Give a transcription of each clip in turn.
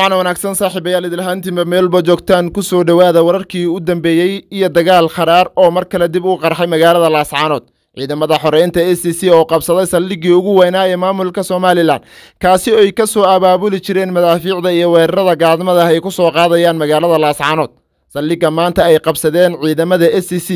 an wanaagsan saaxiibayaal idilhaantiinba meelba joogtaan ku soo dhowaada wararkii u dambeeyey iyo dagaal kharaar oo mar kale dib u qarxay magaalada laascaanood ciidamada xoreynta s c c oo qabsaday saldhiggii ugu weynaa ee maamulka somalilan kaasi oy ka soo abaabuli jireen madaafiicda iyo weerarada gaadmada ay ku soo qaadayaan magaalada laascaanood saldhigga maanta ay qabsadeen ciidamada s c c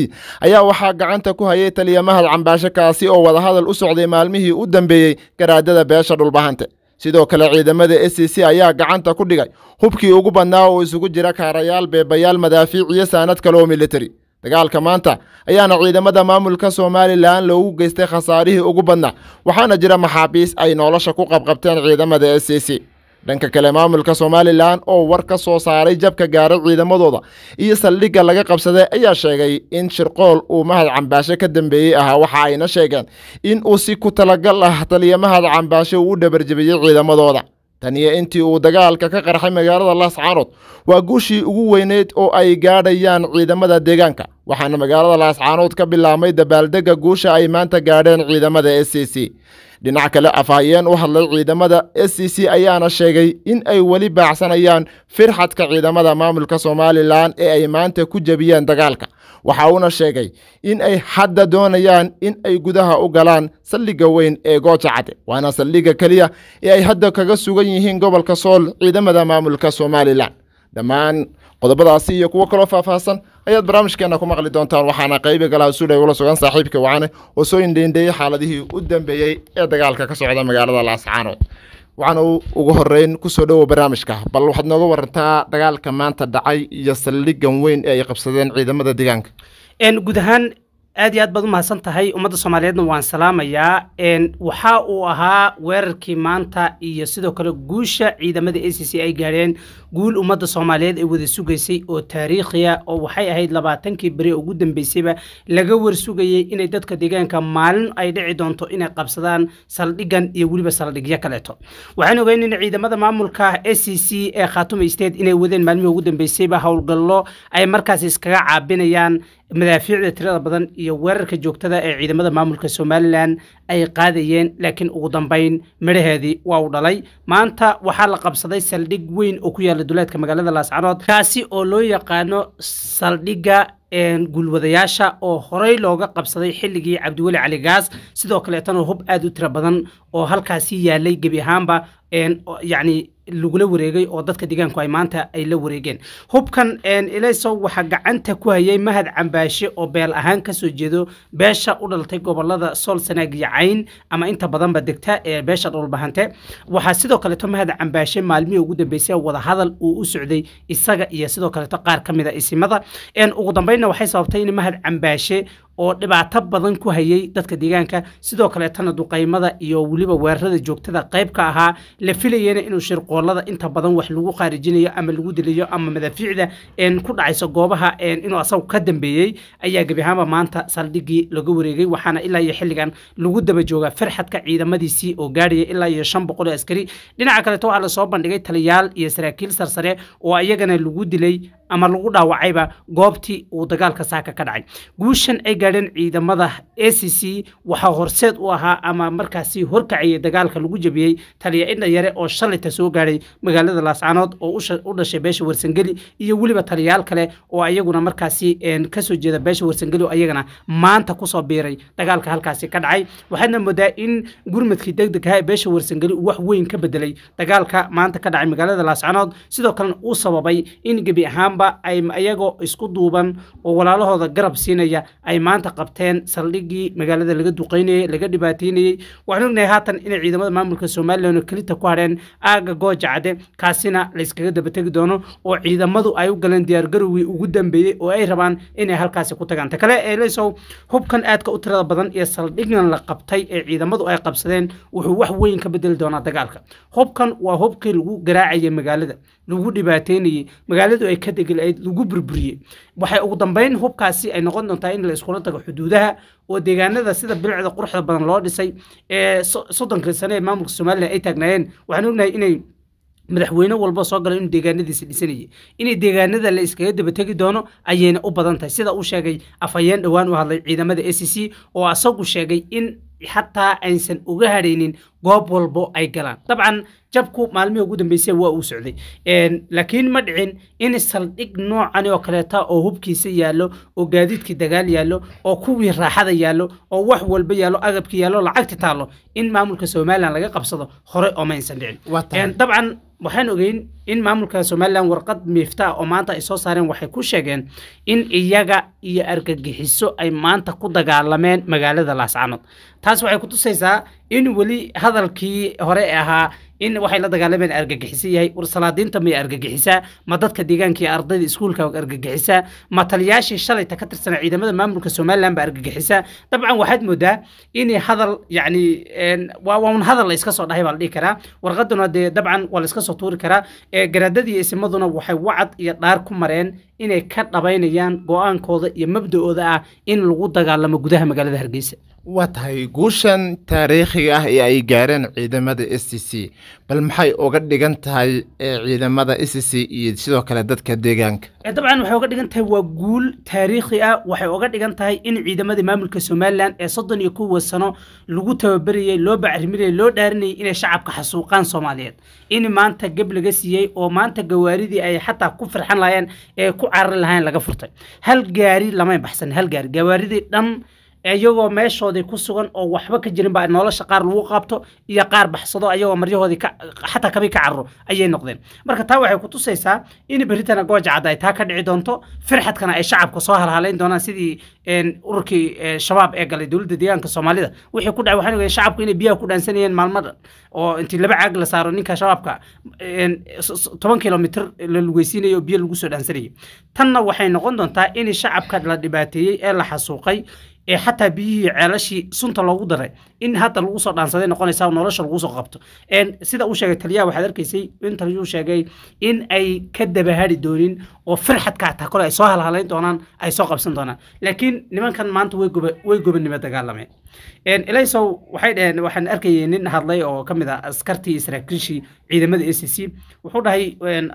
ayaa waxaa gacanta ku hayay taliyamahad mahad cambaasho kaasi oo wadahadal u socday maalmihii u dambeeyey garaadada beesha dhulbahante sidoo kale ciidamada s c e c ayaa gacanta ku dhigay hubkii ugu badnaa oo isugu jira kaarayaal beebayaal madaafiic iyo saanad kale oo militari dagaalka maanta ayaana ciidamada maamulka somalilan loogu geystay khasaarihii ugu badnaa waxaana jira maxaabiis ay nolosha ku qabqabteen ciidamada s e c c dhanka kale maamulka somalilan oo war ka soo saaray jabka gaara ciidamadooda iyo saldhigga laga qabsaday ayaa sheegay in shirqool uu mahad cambaashe ka dambeeyey ahaa waxa ayna sheegeen in uu si ku talagal ah taliya mahad cambaashe uu dhabarjabiyey ciidamadooda tan iyo intii uu dagaalka ka qarxay magaalada laascaanood waa guushii ugu weyneyd oo ay gaadhayaan ciidamada deegaanka waxaana magaalada laascaanood ka bilaabmay dabaaldegga guusha ay maanta gaadheen ciidamada s c c dhinac kale afhayeen u hadlay ciidamada s c c ayaana sheegay in ay weli baacsanayaan firxadka ciidamada maamulka somalilan ee ay maanta ku jebiyeen dagaalka waxa uuna sheegay in ay hadda doonayaan in ay gudaha u galaan saldhigga weyn ee gooja cadde waana saldhigga keliya ee ay hadda kaga sugan yihiin gobolka sool ciidamada maamulka somalilan dhammaan qodobadaasi iyo kuwo kaloo faahfaahsan ayaad barnaamijkeenna ku maqli doontaan waxaana qaybi galaha suudhay ula sugan saaxiibka wacane oo soo indhaindhayay xaaladihii u dambeeyey ee dagaalka ka socda magaalada laascaanood waxaan ugu horeyn kusoo dhowo barnaamijka bal waxaad nooga warantaa dagaalka maanta dhacay iyo saldhigan weyn ee ay qabsadeen ciidamada deegaanka guud ahaan aad iyo aad baad u mahadsan tahay ummadda soomaaliyeedna waan salaamayaa waxa uu ahaa weerarkii maanta iyo sidoo kale guusha ciidamada a c c ay gaadheen guul ummadda soomaaliyeed ay wada sugaysay oo taariikhiya oo waxay ahayd labaatankii beri ugu dambeysayba laga warsugayay inay dadka deegaanka maalin ay dhici doonto inay qabsadaan saldhigan iyo weliba saldhigyo kaleeto waxaan ogeyn in ciidamada maamulka s c e c ee khaatume state inay wadeen maalmihii ugu dambeysayba howlgallo ay markaas iskaga caabinayaan madaafiicda tirada badan iyo weerarka joogtada ee ciidamada maamulka somalilan ay qaadayeen laakiin ugu dambeyn midhaheedii waa u dhalay maanta waxaa la qabsaday saldhig weyn oo ku yaala qaali duleedka magaalada laascarood kaasi oo loo yaqaano saldhigga guulwadayaasha oo horey looga qabsaday xilligii cabdiweli cali gaas sidoo kaleetana hub aad u tiro badan oo halkaasi yaallay gebi ahaanba yani lagula wareegay oo dadka deegaanku ay maanta ay la wareegeen hubkan ilaysow waxaa gacanta ku hayay mahad cambaashe oo beel ahaan kasoo jeedo beesha u dhaltay gobolada soolsanaag iyo cayn ama inta badanba degta ee beesha dhulbahante waxaa sidoo kaleeto mahad cambaashe maalmihii ugu dambeysay wadahadal uu u socday isaga iyo sidoo kaleeto qaar ka mida isimada ugu dambeynna waxay sababtay in mahad cambaashe oo dhibaato badan ku hayay dadka deegaanka sidoo kaleetana duqaymada iyo weliba weerarada joogtada qayb ka ahaa la filayena inuu shirqoolada inta badan wax lagu khaarijinayo ama lagu dilayo ama madaafiicda ku dhacayso goobaha inuu asagu ka dambeeyey ayaa gebi ahaanba maanta saldhigii laga wareegay waxaana ilaa iyo xilligan lagu daba jooga farxadka ciidamadiisii oo gaadhaya ilaa iyo shan boqol askari dhinaca kaleeto waxaa lasoo bandhigay taliyaal iyo saraakiil sarsare oo iyagana lagu dilay ama lagu dhaawacayba goobtii uu dagaalka saaka ka dhacay guushan ay gaadheen ciidamada a c c waxaa horseed u ahaa ama markaasi horkacayay dagaalka lagu jebiyey taliya indha yare oo shalayta soo gaadhay magaalada laascanood oo u dhashay beesha warsangeli iyo weliba taliyayaal kale oo ayaguna markaasi kasoo jeeda beesha warsangeli oo ayagana maanta kusoo biiray dagaalka halkaasi ka dhacay waxaadna moodaa in gurmadkii degdeg aha ee beesha warsangeli uu wax weyn ka bedelay dagaalka maanta ka dhacay magaalada laascanood sidoo kalena uu sababay in gebi ahaan badanba ay iyagoo isku duuban oo walaalahooda garab siinaya ay maanta qabteen saldhiggii magaalada laga duqaynayey laga dhibaataynayey waxaan ognahay haatan inay ciidamada maamulka somalilan kelita ku hadheen aagga gooja kaasina layskaga dabategi doono oo ciidamadu ay u galeen diyaargarowgii ugu dambeeyey oo ay rabaan inay halkaasi ku tagaan ta kale eelesow hubkan aadka u tirada badan iyo saldhiggan la qabtay ee ciidamadu ay qabsadeen wuxuu wax weyn ka bedeli doonaa dagaalka hubkan waa hubkii lagu garaacayay magaalada lagu dhibaataynayey magaaladu ay ka deg lagu burburiyey waxay ugu dambeyn hubkaasi ay noqon doontaa in laiskula tago xuduudaha oo deegaanada sida bilicda quruxda badan loo dhisay ee soddonkii sane ee maamulka somalilan ay taagnaayeen waxaan ognahay inay madaxweyne walba soo gala inuu deegaanadiisa dhisanayay inay deegaanada la iskaga dabategi doono ayayna u badan tahay sida uu sheegay afhayeen dhowaan u hadlay ciidamada a c c oo asagu sheegay in xataa aysan uga hadhaynin goob walbo ay galaan dabcan jabku maalmihii ugu dambeysay waa uu socday laakiin ma dhicin in saldhig noocani oo kaleeta oo hubkiisa yaallo oo gaadiidkii dagaal yaallo oo kuwii raaxada yaallo oo wax walba yaallo agabkii yaallo lacagti taallo in maamulka somalilan laga qabsado hore oo ma aysan dhicin dabcan waxaan ogeyn in maamulka somalilan warqad miifta oo maanta ay soo saareen waxay ku sheegeen in iyaga iyo argagixiso ay maanta ku dagaalameen magaalada laascanood taas waxay ku tusaysaa in weli hadalkii hore ahaa in waxay la dagaalameen argagixisan yahay war salaadiinta argagixisaa ma dadka deegaankaiyo ardayda iskuulka argagixisaa ma taliyaashii shalayta ka tirsanaa ciidamada maamulka somalilan ba argagixisaa dabcan waxaad moodaa inay hadal yacni waa un hadal la iska soo dhahay baa la dhihi karaa warqaduna dee dabcan waa la iska soo tuuri karaa garaadadiiyo isimaduna waxay wacad iyo dhaar ku mareen inay ka dhabaynayaan go-aankooda iyo mabda-ooda ah in lagu dagaalamo gudaha magaalada hargeysa waa tahay guushan taariikhiga ah ee ay gaareen ciidamada s c c bal maxay uga dhigan tahay ciidamada s c c iyo sidoo kale dadka deegaanka dabcan waxay uga dhigan tahay waa guul taariikhi ah waxay uga dhigan tahay in ciidamadii maamulka somalilan ee soddon iyo kuwa sano lagu tababarayey loo bacriminayay loo dhaarinayay inay shacabka xasuuqaan soomaaliyeed in maanta geb laga siiyey oo maanta gawaaridii ay xataa ku farxan lahaayeen ee ku ku carari lahayn laga furtay hal gaari lamay baxsan hal gaari gawaaridii dhan iyagoo meeshoodii ku sugan oo waxba ka jirin baa nolosha qaar lagu qaabto iyo qaar baxsado ayagoo maryahoodii xataa kabi ka carro ayay noqdeen marka taa waxay ku tusaysaa in berritana gooja cadda ay taa ka dhici doonto firxadkana ay shacabka soo halhalayn doonaan sidii ururkii shabaab ee galay dowladda deegaanka soomaalida wixii ku dhacay waxaan ogaa shacabku inay biyaha ku dhaansanayeen maalmadan oo intii laba caag la saaro ninka shabaabka toban kilomitr la lugeysiinayo biyo lagu soo dhaansanayay tanna waxay noqon doontaa in shacabka la dhibaateeyey ee la xasuuqay ee xataa biyihii ceelashii sunta loogu daray in hadda lagu soo dhaansaday noqonaysa nolosha lagu soo qabto sida uu sheegay taliyaha waxaad arkaysay in taliyuu sheegay in ay ka dabahari doonin oo firxadka hataa kole ay soo halhalayn doonaan ay soo qabsan doonaan laakiin nimankan maanta way goba way gobanimo dagaalameen elaysow waxay dhaheen waxaan arkayay nin hadlay oo ka mid ah askartii saraakiishii ciidamada a c wuxuu dhahay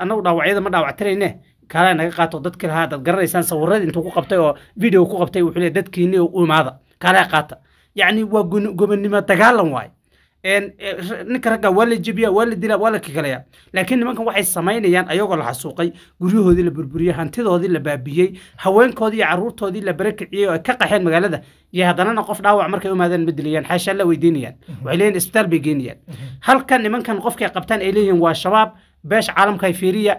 anagu dhaawacyada ma dhaawactirayne kaalaa naga qaato dadki lahaa dad garanaysaan sawiradii intuu ku qabtay oo video ku qabtay wuxuu leeyahay dadkiini u imaada kaalaa qaata yacni waa gobonnimo dagaalan waaye ninka ragga waa la jebiya waa la dilaa waa la kikalayaa laakiin nimankan waxay samaynayaan ayagoo la xasuuqay guryahoodii la burburiyey hantidoodii la baabiyey haweenkoodii iyo caruurtoodii la barakiciyey oo ay ka qaxeen magaalada iyo haddanana qof dhaawac markay umaadaan ma dilayaan xaashaa la weydiinayaan mhm. waxay leeyihin isbitaal bay geenayaan mhm. halkan nimankan qofkay qabtaan ay leeyihiin waa shabaab beesha caalamka ay fiiriya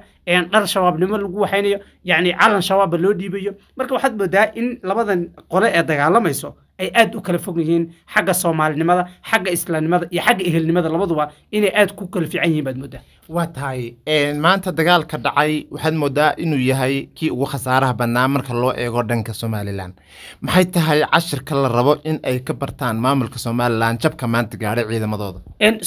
dhar shabaabnimo lagu waxaynayo yacni calan shabaaba loo dhiibayo marka waxaad moodaa in labadan qole ee dagaalamayso ay aad u kala fog yihiin xagga soomaalinimada xagga islaamnimada iyo xagga ehelnimada labaduba inay aad ku kala fiican yihiin baad moodaa waa tahay maanta dagaalka dhacay waxaad moodaa inuu yahay kii ugu khasaaraha badnaa marka loo eego dhanka somalilan maxay tahay cashirka la rabo in ay ka bartaan maamulka somalilan jabka maanta gaadhay ciidamadooda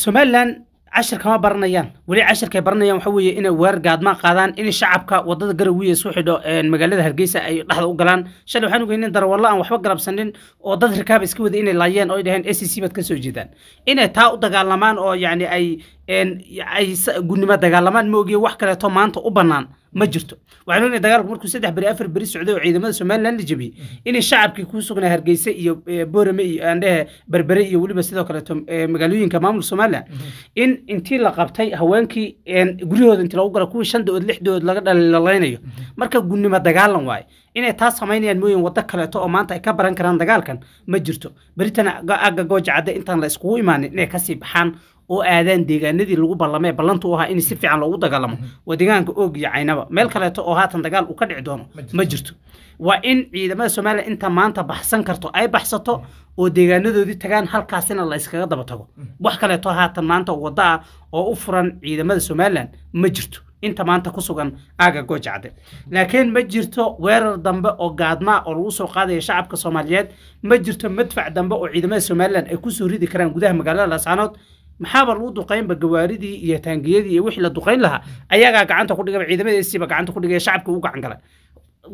somalilan cashir kama baranayaan weli cashirkay baranayaan waxaa weeye inay weerar gaadmaa qaadaan in shacabka wadada garawiya isku xidho magaalada hargeysa ay dhexda u galaan shalay waxaan in darawallo aan waxba galabsanin oo dad rikaaba iska waday inay laayeen oo ay dhaheen s c c baad ka soo jeedaan inay taa u dagaalamaan oo yacni ay ay gudnimo dagaalamaan ma ogiye wax kaleeto maanta u bannaan ma jirto waxaan ognay dagaalku markuu saddex beri afar beri socday oo ciidamada somalilan la jebiyey mhm. inay shacabkii ku sugnaa hargeysa iyo eh, boorame iyo aandhehe berbere iyo weliba sidoo kaleeto eh, magaalooyinka maamul somalilan mhm. in intii la qabtay haweenkii eh, guryahooda inti lagu gala kuwii shan dood laga dhalilalaynayo mhm. marka gunnimo dagaalan waay inay taa samaynayaan mooyin waddo kaleeto oo maanta ay ka baran karaan dagaalkan ma jirto beritana agga goojacadda intaan la iskugu imaanin inay kasii baxaan oo aadaan deegaanadii lagu ballamee ballantu u ahaa in si fiican loogu dagaalamo mm-hmm. waa deegaanka oog iyo caynaba meel kaleeto oo haatan dagaal uu ka dhici doono ma jirto waa in ciidamada soomaaliya inta maanta baxsan karto ay baxsato mm-hmm. oo deegaanadoodii tagaan halkaasina layskaga yskaga daba tago mm-hmm. wax kaleeto haatan maanta waddo ah oo u furan ciidamada somalilan ma jirto inta maanta ku sugan aaga goojacde laakiin ma jirto weerar dambe oo gaadmaa oo lagu soo qaadaya shacabka soomaaliyeed ma jirto madfac dambe oo ciidamada somalilan ay kusoo ridi karaan gudaha magaalada lasaanood maxaaba lagu duqaynba gawaaridii iyo taangiyadii iyo wixii la duqayn lahaa ayagaa gacanta ku dhigaba ciidamadiisiiba gacanta ku dhigaya shacabka u gacan gala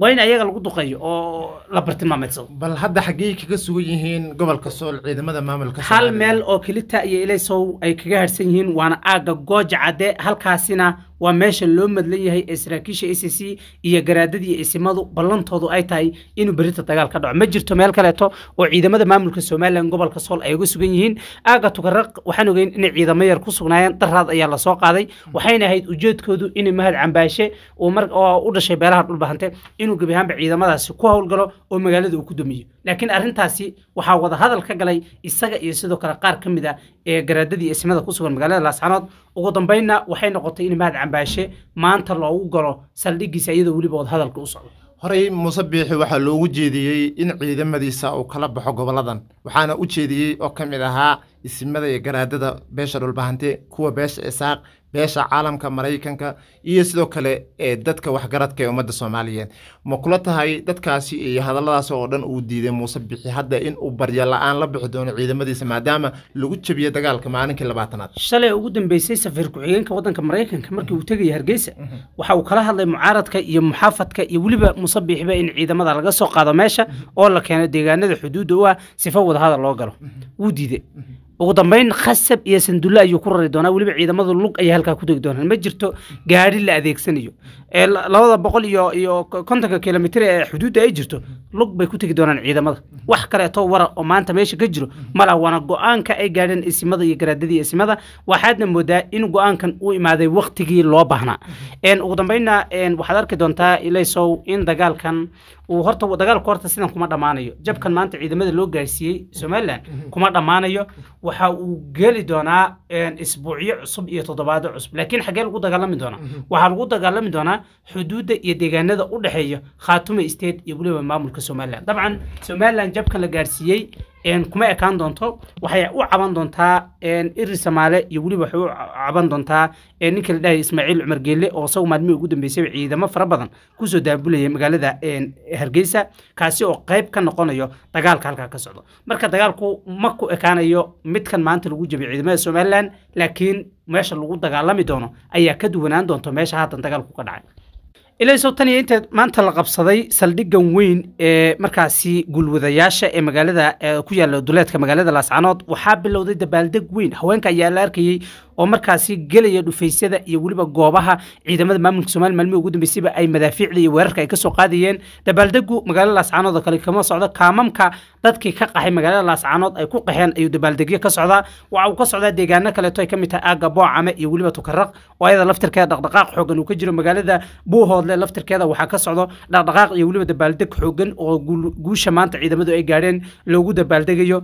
waa in ayaga lagu duqeeyo oo la bartilmaameedsado bal hadda xaggey kaga sugan yihiin gobolka sool ciidamada maamulka hal meel oo kelita iyo ilaysow ay kaga harsan yihiin waana aagga goojacade halkaasina waa meesha loo madlan yahay ee saraakiisha a c iyo garaadadii isimadu ballantoodu ay tahay inuu berrinta dagaal ka dhaco ma jirto meel kaleeto oo ciidamada maamulka somalilan gobolka sool ay uga sugan yihiin aaga tugarraq waxaan ogeyn inay ciidamo yar ku sugnaayeen daraad ayaa lasoo qaaday waxayna ahayd ujeedkoodu inay mahad cambaashe oo u dhashay beelaha dhulbahante inuu gebi ahaanba ciidamadaasi ku howlgalo oo magaalada uu ku damiyo laakiin arrintaasi waxaa wadahadal ka galay isaga iyo sidoo kale qaar ka mid a ah, ee garaadadii eesimada ku sugan magaalada laascanood ugu dambaynna waxay noqotay in mahad cambaashe maanta loogu galo saldhiggiisa iyadoo weliba wadahadalka u socdo horey muuse biixi waxaa loogu jeediyey in ciidamadiisa uu kala baxo goboladan waxaana u jeediyey oo ka mid ahaa isimada iyo garaadada beesha dhulbahante kuwa beesha isaaq beesha caalamka maraykanka iyo sidoo kale ee dadka waxgaradka ee ummadda soomaaliyeed ma kula tahay dadkaasi iyo hadalladaas oo dhan uu diiday muuse bixi hadda in uu baryo la-aan la bixi doono ciidamadiisa maadaama lagu jebiyey dagaalka maalinkii labaatanaad shalay ugu dambeysay safiir ku-xigeenka waddanka maraykanka markii uu tegayay hargeysa mm-hmm. waxa uu kala hadlay mucaaradka iyo muxaafadka iyo weliba muuse bixiba in ciidamada laga soo qaado meesha mm-hmm. oo la keeno deegaanada xuduudda u ah sifo wadahadal loo galo mm-hmm. wuu diiday ugu dambeyn khasab iyo sandulle ayuu ku rari doonaa weliba ciidamada lug ayay halkaa ku tegi doonaan ma jirto gaadhi la adeegsanayo ee labada boqol iyo iyo kontonka kilomitr ee xuduudda ay jirto lug bay ku tegi doonaan ciidamada wax kaleeto wara oo maanta meesha ka jiro malaa waana go-aanka ay gaadheen isimada iyo garaadadii isimada waxaadna moodaa in go-aankan uu imaaday waktigii loo baahnaa ugu dambeynna waxaad arki doontaa ilaysow in dagaalkan horta dagaalku horta sidan kuma dhammaanayo jabkan maanta ciidamada loo gaarsiiyey somalilan mhm. kuma dhammaanayo waxa uu geli doonaa isbuucyo cusub iyo toddobaado cusub laakiin xaggee lagu dagaalami doonaa mhm. waxaa lagu dagaalami doonaa xuduudda iyo deegaanada u dhexeeya khaatume state iyo weliba maamulka somalilan dabcan somalilan jabkan la gaarsiiyey kuma ekaan doonto waxay u caban doontaa iri samaale iyo weliba waxay u caban doontaa ninka la dhahay ismaaciil cumar geelle oo isagu maalmihii ugu dambeysay ciidamo fara badan kusoo daabulaya magaalada hargeysa kaasi oo qeyb ka noqonayo dagaalka halkaa ka socdo marka dagaalku ma ku ekaanayo midkan maanta lagu jebiyay ciidamada somalilan laakiin meesha lagu dagaalami doono ayaa ka duwanaan doonto meesha haatan dagaalku ka dhacay ilaa tan iyo inta maanta la qabsaday saldhiggan weyn ee markaasi guulwadayaasha ee magaalada ku yaalla duleedka magaalada laascanood waxaa bilowday dabaaldeg weyn haweenka ayaa la arkayey oo markaasi gelaya dhufaysyada iyo weliba goobaha ciidamada maamulka somalia maalmihii ugu dambeysayba ay madaafiicda iyo weerarka ay ka qaadayeen dabaaldegu magaalada laascaanood oo kale kama socdo kaamamka dadkii ka qaxay magaalada laascaanood ay ku qaxeen ayuu dabaaldegyo ka socdaa waxa uu ka socdaa deegaano kaleeto ay ka mid tahay aagga boocame iyo weliba tukaraq oo ayada laftirkeeda dhaqdhaqaaq xoogan uu ka jiro magaalada buuhoodle laftirkeeda waxaa ka socdo dhaqdhaqaaq iyo weliba dabaaldeg xoogan oo guusha maanta ciidamadu ay gaadheen loogu dabaaldegayo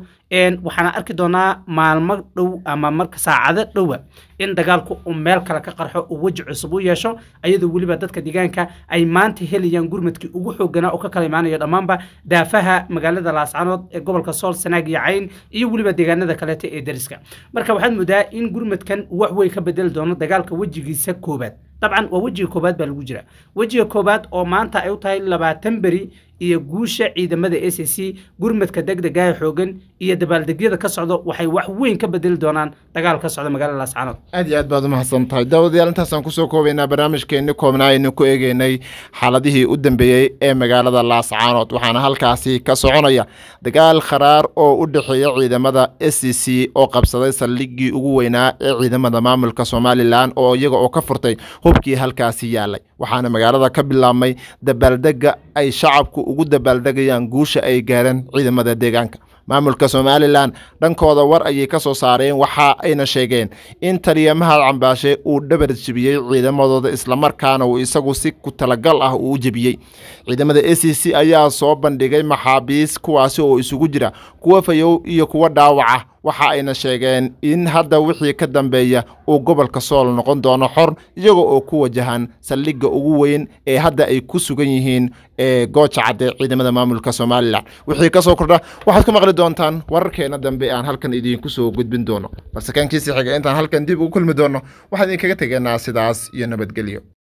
waxaana arki doonaa maalmo dhow ama marka saacado dhowa in dagaalku uu meel kale ka qarxo uu weji cusub u yeesho ayadoo weliba dadka deegaanka ay maanta helayaan gurmadkii ugu xooganaa oo ka kala imaanayo dhammaanba daafaha magaalada laascanood ee gobolka sool sanaag iyo cayn iyo weliba deegaanada kaleeta ee dariska marka waxaad moodaa in gurmadkan wax weyn ka bedeli doono dagaalka wejigiisa koowaad dabcan waa wejiga koobaad baa lagu jira wejiga koowaad oo maanta ay u tahay labaatan beri iyo guusha ciidamada s c c gurmadka degdegaha xoogan iyo dabaaldegyada ka socda waxay wax weyn ka bedeli doonaan dagaal ka socda magaalada laascaanood aad iyo aad baad umahadsan tahay daawadayaal intaasaan kusoo koobaynaa barnaamijkeenni koobnaa aynu ku eegeynay xaaladihii u dambeeyey ee magaalada laascaanood waxaana halkaasi ka soconaya dagaal kharaar oo u dhexeeya ciidamada s c c oo qabsaday saldhiggii ugu weynaa ee ciidamada maamulka somalilan oo iyaga oo ka furtay hubkii halkaasi yaalay waxaana magaalada ka bilaabmay dabaaldega ay shacabku ugu dabaaldegayaan guusha ay gaadhaan ciidamada deegaanka maamulka somalilan dhankooda war ayay ka soo saareen waxa ayna sheegeen in taliya cambaashe uu dhabar jibiyey ciidamadooda islamarkaana uu isagu si ku talagal ah uu jebiyey ciidamada a c c ayaa soo bandhigay maxaabiis kuwaasi oo isugu jira kuwa fayow iyo kuwa dhaawaca waxa ayna sheegeen in hadda wixii ka dambeeya uu gobolka sool noqon doono xor iyaga oo ku wajahan saldhigga ugu weyn ee hadda ay ku sugan yihiin ee gooja cadde ciidamada maamulka somalilan wixii kasoo kordha waxaad ku maqli doontaan wararkeenna dambe aan halkan idiinku soo gudbin doono balse kankiisii xiga intaan halkan dib ugu kulmi doono waxaan idinkaga tegeynaa sidaas iyo nabadgelyo